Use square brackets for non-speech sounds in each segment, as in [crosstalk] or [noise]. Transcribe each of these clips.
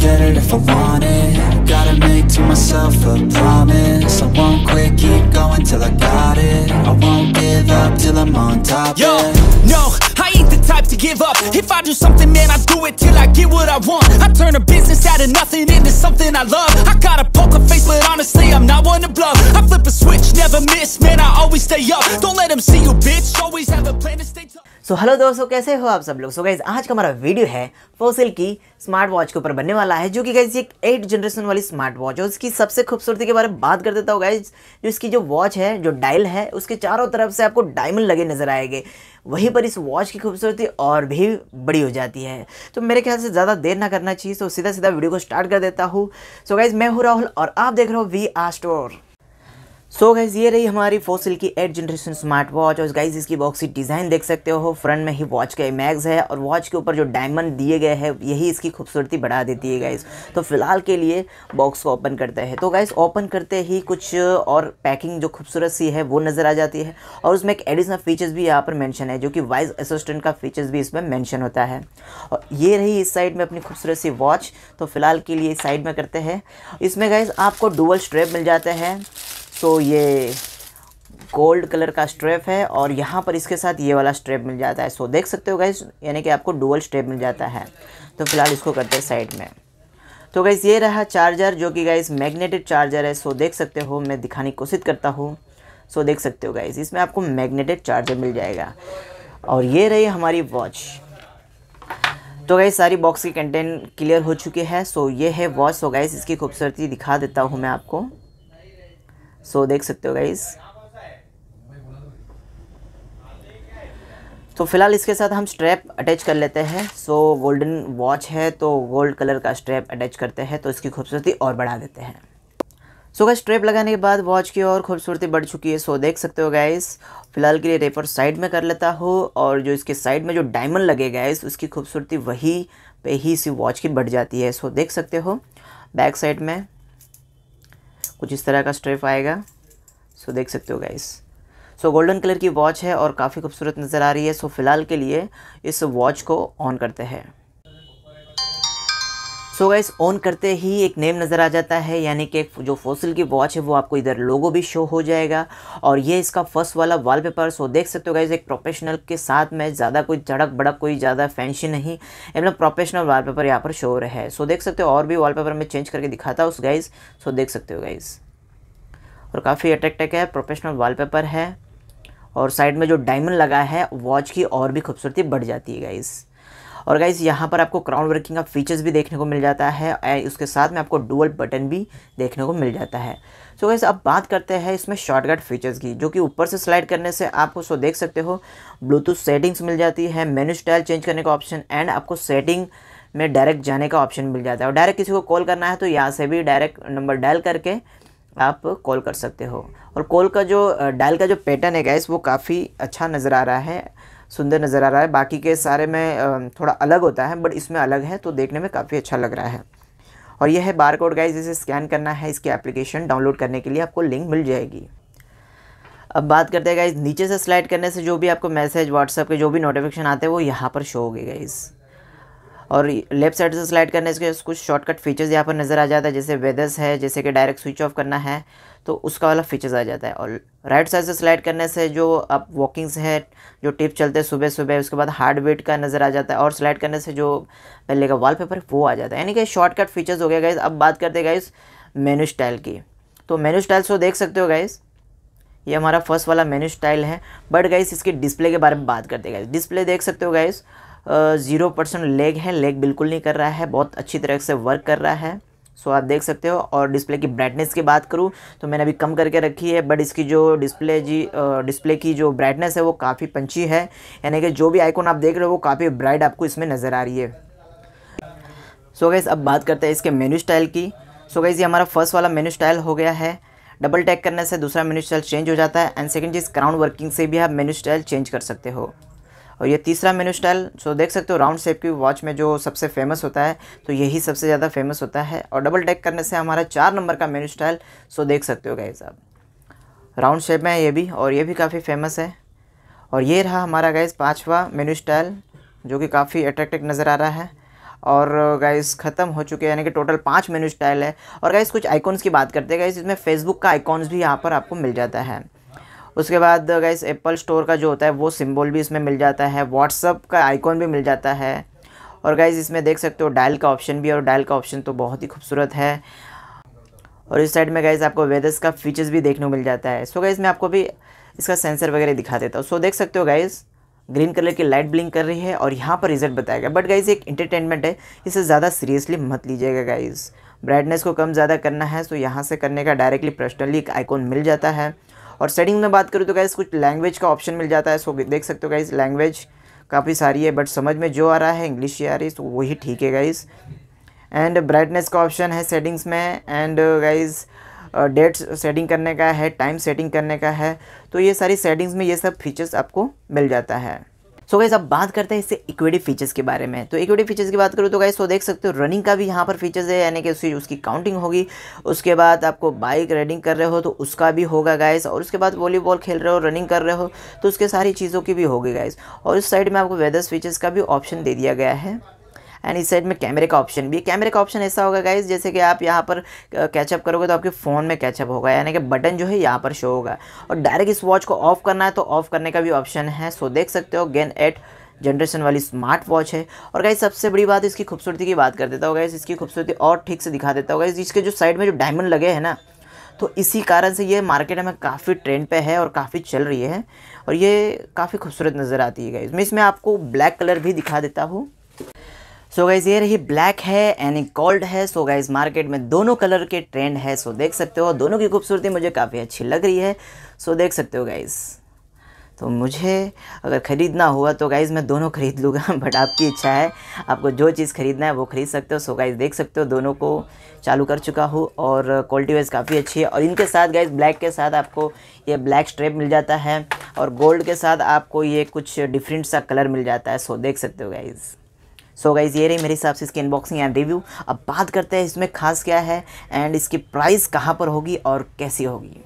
get it if I want it Gotta make to myself a promise I won't quit, keep going till I got it I won't give up till I'm on top, Yo, no, I ain't the type to give up If I do something, man, I do it till I get what I want I turn a business out of nothing into something I love I got a poker face, but honestly, I'm not one to bluff I flip a switch, never miss, man, I always stay up Don't let them see you, bitch, always have a plan to stay tough सो hello दोस्तों कैसे हो आप सब लोग so guys आज का हमारा वीडियो है फोसिल की स्मार्ट वॉच के ऊपर बनने वाला है जो कि गाइज एक एट जनरेशन वाली स्मार्ट वॉच है उसकी सबसे खूबसूरती के बारे में बात कर देता हूँ गाइज जो इसकी जो वॉच है जो डायल है उसके चारों तरफ से आपको डायमंड लगे नजर आएंगे वहीं पर इस वॉच की खूबसूरती और भी बड़ी हो जाती है तो मेरे ख्याल से ज़्यादा देर ना करना चाहिए तो सीधा सीधा वीडियो को स्टार्ट कर देता हूँ सो गाइज मैं हूँ राहुल और आप देख रहे हो वी आर स्टोर सो so गाइज़ ये रही हमारी फोसिल की एट जनरेशन स्मार्ट वॉच और गाइज़ इसकी बॉक्सी डिज़ाइन देख सकते हो फ्रंट में ही वॉच का इमेज है और वॉच के ऊपर जो डायमंड दिए गए हैं यही इसकी खूबसूरती बढ़ा देती है गाइज़ तो फिलहाल के लिए बॉक्स को ओपन करते हैं तो गाइज़ ओपन करते ही कुछ और पैकिंग जो खूबसूरत सी है वो नज़र आ जाती है और उसमें एक एडिशनल फ़ीचर्स भी यहाँ पर मैंशन है जो कि वाइज असिस्टेंट का फ़ीचर्स भी इसमें मैंशन होता है और ये रही इस साइड में अपनी खूबसूरत सी वॉच तो फिलहाल के लिए साइड में करते हैं इसमें गाइज़ आपको डुबल स्ट्रेप मिल जाते हैं तो ये गोल्ड कलर का स्ट्रेप है और यहाँ पर इसके साथ ये वाला स्ट्रेप मिल जाता है सो देख सकते हो गैस यानी कि आपको डुअल स्ट्रेप मिल जाता है तो फिलहाल इसको करते हैं साइड में तो गैस ये रहा चार्जर जो कि गैस मैग्नेटिक चार्जर है सो देख सकते हो मैं दिखाने की कोशिश करता हूँ सो देख सकते हो गैस इसमें आपको मैग्नेटिक चार्जर मिल जाएगा और ये रही हमारी वॉच तो गई सारी बॉक्स की कंटेंट क्लियर हो चुकी है सो ये है वॉच सो गैस इसकी खूबसूरती दिखा देता हूँ मैं आपको सो देख सकते हो गाइस तो फिलहाल इसके साथ हम स्ट्रैप अटैच कर लेते हैं सो गोल्डन वॉच है तो गोल्ड कलर का स्ट्रैप अटैच करते हैं तो इसकी खूबसूरती और बढ़ा देते हैं सो गाइस स्ट्रैप लगाने के बाद वॉच की और खूबसूरती बढ़ चुकी है सो देख सकते हो गाइस फिलहाल के लिए रेपर साइड में कर लेता हो और जो इसके साइड में जो डायमंड लगे गाइस उसकी खूबसूरती वही पे ही इसी वॉच की बढ़ जाती है सो देख सकते हो बैक साइड में कुछ इस तरह का स्ट्रेफ आएगा सो देख सकते हो गाइस सो गोल्डन कलर की वॉच है और काफ़ी खूबसूरत नज़र आ रही है सो फिलहाल के लिए इस वॉच को ऑन करते हैं सो गाइस ऑन करते ही एक नेम नज़र आ जाता है यानी कि जो फोसिल की वॉच है वो आपको इधर लोगो भी शो हो जाएगा और ये इसका फर्स्ट वाला वॉलपेपर सो देख सकते हो गाइस एक प्रोफेशनल के साथ में ज़्यादा कोई झड़क भड़क कोई ज़्यादा फैंसी नहीं मतलब प्रोफेशनल पेपर यहाँ पर शो हो रहा है सो देख सकते हो और भी पेपर मैं चेंज करके दिखाता हूँ गाइज़ सो देख सकते हो गाइज़ और काफ़ी अट्रैक्टिव है प्रोफेशनल पेपर है और साइड में जो डायमंड लगा है वॉच की और भी खूबसूरती बढ़ जाती है गाइज़ और गाइज़ यहाँ पर आपको क्राउन वर्किंग का फीचर्स भी देखने को मिल जाता है एंड उसके साथ में आपको डुअल बटन भी देखने को मिल जाता है सो so गैस अब बात करते हैं इसमें शॉर्टकट फीचर्स की जो कि ऊपर से स्लाइड करने से आपको सो देख सकते हो ब्लूटूथ सेटिंग्स मिल जाती है मेनू स्टाइल चेंज करने का ऑप्शन एंड आपको सेटिंग में डायरेक्ट जाने का ऑप्शन मिल जाता है और डायरेक्ट किसी को कॉल करना है तो यहाँ से भी डायरेक्ट नंबर डायल करके आप कॉल कर सकते हो और कॉल का जो डायल का जो पैटर्न है गैस वो काफ़ी अच्छा नज़र आ रहा है सुंदर नज़र आ रहा है बाकी के सारे में थोड़ा अलग होता है बट इसमें अलग है तो देखने में काफ़ी अच्छा लग रहा है और यह है बार कोड गाइज इसे स्कैन करना है इसकी एप्लीकेशन डाउनलोड करने के लिए आपको लिंक मिल जाएगी अब बात करते हैं गाइज नीचे से स्लाइड करने से जो भी आपको मैसेज व्हाट्सएप के जो भी नोटिफिकेशन आते हैं वो यहाँ पर शो हो गए गाइज़ और लेफ्ट साइड से स्लाइड करने से कुछ शॉर्टकट फीचर्स यहाँ पर नज़र आ जाता है जैसे वेदर्स है जैसे कि डायरेक्ट स्विच ऑफ करना है तो उसका वाला फीचर्स आ जाता है और राइट साइड से स्लाइड करने से जो आप वॉकिंग्स है जो टिप चलते हैं सुबह सुबह उसके बाद हार्ड बीट का नज़र आ जाता है और स्लाइड करने से जो पहले का पेपर वो आ जाता है यानी कि शॉर्टकट फीचर्स हो गया गाइज अब बात करते गाइज मेनू स्टाइल की तो मेनू स्टाइल शो देख सकते हो गाइज़ ये हमारा फर्स्ट वाला मेनू स्टाइल है बट गाइस इसके डिस्प्ले के बारे में बात करते हैं गाइस डिस्प्ले देख सकते हो गाइस ज़ीरो परसेंट लेग है लेग बिल्कुल नहीं कर रहा है बहुत अच्छी तरह से वर्क कर रहा है सो आप देख सकते हो और डिस्प्ले की ब्राइटनेस की बात करूँ तो मैंने अभी कम करके रखी है बट इसकी जो डिस्प्ले जी डिस्प्ले की जो ब्राइटनेस है वो काफ़ी पंची है यानी कि जो भी आइकॉन आप देख रहे हो वो काफ़ी ब्राइट आपको इसमें नज़र आ रही है सो so, गैस अब बात करते हैं इसके मेन्यू स्टाइल की सो so, गैस ये हमारा फर्स्ट वाला मेन्यू स्टाइल हो गया है डबल टैक करने से दूसरा मेन्यू स्टाइल चेंज हो जाता है एंड सेकेंड चीज़ क्राउन वर्किंग से भी आप मेन्यू स्टाइल चेंज कर सकते हो और ये तीसरा मेनू स्टाइल सो देख सकते हो राउंड शेप की वॉच में जो सबसे फेमस होता है तो यही सबसे ज़्यादा फेमस होता है और डबल टैक करने से हमारा चार नंबर का मेनू स्टाइल सो देख सकते हो गाइज आप राउंड शेप में है ये भी और ये भी काफ़ी फेमस है और ये रहा हमारा गाइज पाँचवा मेनू स्टाइल जो कि काफ़ी अट्रैक्टिव नज़र आ रहा है और गाइज ख़त्म हो चुके हैं यानी कि टोटल पाँच मेनू स्टाइल है और गाइज कुछ आइकॉन्स की बात करते हैं गाइज़ इसमें फेसबुक का आइकॉन्स भी यहाँ पर आपको मिल जाता है उसके बाद गाइस एप्पल स्टोर का जो होता है वो सिम्बॉल भी इसमें मिल जाता है व्हाट्सअप का आइकॉन भी मिल जाता है और गाइज इसमें देख सकते हो डायल का ऑप्शन भी और डायल का ऑप्शन तो बहुत ही खूबसूरत है और इस साइड में गाइज आपको वेदर्स का फीचर्स भी देखने को मिल जाता है सो गाइज़ मैं आपको भी इसका सेंसर वगैरह दिखा देता हूँ सो देख सकते हो गाइज़ ग्रीन कलर की लाइट ब्लिंक कर रही है और यहाँ पर रिजल्ट बताया गया बट गाइज़ एक इंटरटेनमेंट है इसे ज़्यादा सीरियसली मत लीजिएगा गाइज़ ब्राइटनेस को कम ज़्यादा करना है सो तो यहाँ से करने का डायरेक्टली पर्सनली एक आइकॉन मिल जाता है और सेटिंग में बात करूँ तो गाइज़ कुछ लैंग्वेज का ऑप्शन मिल जाता है सो देख सकते हो गाइज़ लैंग्वेज काफ़ी सारी है बट समझ में जो आ रहा है इंग्लिश ही आ रही है तो वही ठीक है गाइज़ एंड ब्राइटनेस का ऑप्शन है सेटिंग्स में एंड गाइज़ डेट सेटिंग करने का है टाइम सेटिंग करने का है तो ये सारी सेटिंग्स में ये सब फीचर्स आपको मिल जाता है सो गाइस अब बात करते हैं इससे इक्विटी फीचर्स के बारे में तो इक्विटी फीचर्स की बात करूँ तो गैस तो देख सकते हो रनिंग का भी यहाँ पर फीचर्स है यानी कि उसकी उसकी काउंटिंग होगी उसके बाद आपको बाइक राइडिंग कर रहे हो तो उसका भी होगा गाइस और उसके बाद वॉलीबॉल खेल रहे हो रनिंग कर रहे हो तो उसके सारी चीज़ों की भी होगी गाइस और इस साइड में आपको वेदर्स फीचर्स का भी ऑप्शन दे दिया गया है एंड इस साइड में कैमरे का ऑप्शन भी कैमरे का ऑप्शन ऐसा होगा गाइज जैसे कि आप यहाँ पर कैचअप करोगे तो आपके फ़ोन में कैचअप होगा यानी कि बटन जो है यहाँ पर शो होगा और डायरेक्ट इस वॉच को ऑफ करना है तो ऑफ करने का भी ऑप्शन है सो देख सकते हो गेन एट जनरेशन वाली स्मार्ट वॉच है और गाइज सबसे बड़ी बात इसकी खूबसूरती की बात कर देता हूँ गाइज इसकी खूबसूरती और ठीक से दिखा देता होगा इसके जो साइड में जो डायमंड लगे हैं ना तो इसी कारण से ये मार्केट में काफ़ी ट्रेंड पे है और काफ़ी चल रही है और ये काफ़ी खूबसूरत नज़र आती है गाइज मैं इसमें आपको ब्लैक कलर भी दिखा देता हूँ सो गाइज ये रही ब्लैक है यानी कोल्ड है सो गाइज मार्केट में दोनों कलर के ट्रेंड है सो देख सकते हो दोनों की खूबसूरती मुझे काफ़ी अच्छी लग रही है सो देख सकते हो गाइज़ तो मुझे अगर ख़रीदना हुआ तो गाइज़ मैं दोनों ख़रीद लूँगा बट [laughs] आपकी इच्छा है आपको जो चीज़ ख़रीदना है वो ख़रीद सकते हो सो गाइज़ देख सकते हो दोनों को चालू कर चुका हूँ और क्वालिटी वाइज काफ़ी अच्छी है और इनके साथ गाइज़ ब्लैक के साथ आपको ये ब्लैक स्ट्रेप मिल जाता है और गोल्ड के साथ आपको ये कुछ डिफरेंट सा कलर मिल जाता है सो देख सकते हो गाइज़ सो गाइज़ ये रही मेरे हिसाब से इसकी अनबॉक्सिंग एंड रिव्यू अब बात करते हैं इसमें खास क्या है एंड इसकी प्राइस कहाँ पर होगी और कैसी होगी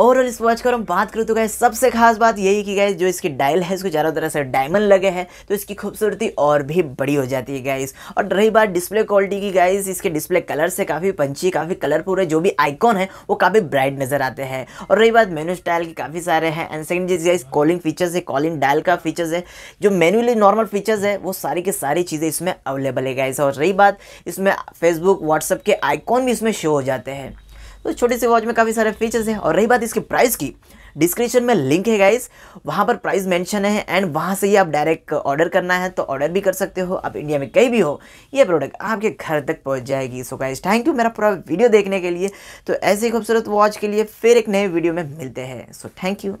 ओवरऑल इस वॉच का हम बात करूँ तो गए सबसे खास बात यही कि गए जो इसकी डायल है इसको चारों तरह से डायमंड लगे हैं तो इसकी खूबसूरती और भी बड़ी हो जाती है गैस और रही बात डिस्प्ले क्वालिटी की गाइस इसके डिस्प्ले कलर से काफ़ी पंची काफ़ी कलरफुल है जो भी आइकॉन है वो काफ़ी ब्राइट नज़र आते हैं और रही बात मेनू स्टाइल के काफ़ी सारे हैं एंड सेकेंड चीज़ गाइज कॉलिंग फीचर्स है कॉलिंग डायल का फीचर्स है जो मैनुअली नॉर्मल फीचर्स है वो सारी की सारी चीज़ें इसमें अवेलेबल है गाइस और रही बात इसमें फेसबुक व्हाट्सअप के आइकॉन भी इसमें शो हो जाते हैं तो छोटे से वॉच में काफ़ी सारे फीचर्स हैं और रही बात इसके प्राइस की डिस्क्रिप्शन में लिंक है गाइस वहाँ पर प्राइस मेंशन है एंड वहाँ से ही आप डायरेक्ट ऑर्डर करना है तो ऑर्डर भी कर सकते हो आप इंडिया में कहीं भी हो ये प्रोडक्ट आपके घर तक पहुँच जाएगी सो गाइस थैंक यू मेरा पूरा वीडियो देखने के लिए तो ऐसे ही खूबसूरत वॉच के लिए फिर एक नए वीडियो में मिलते हैं सो थैंक यू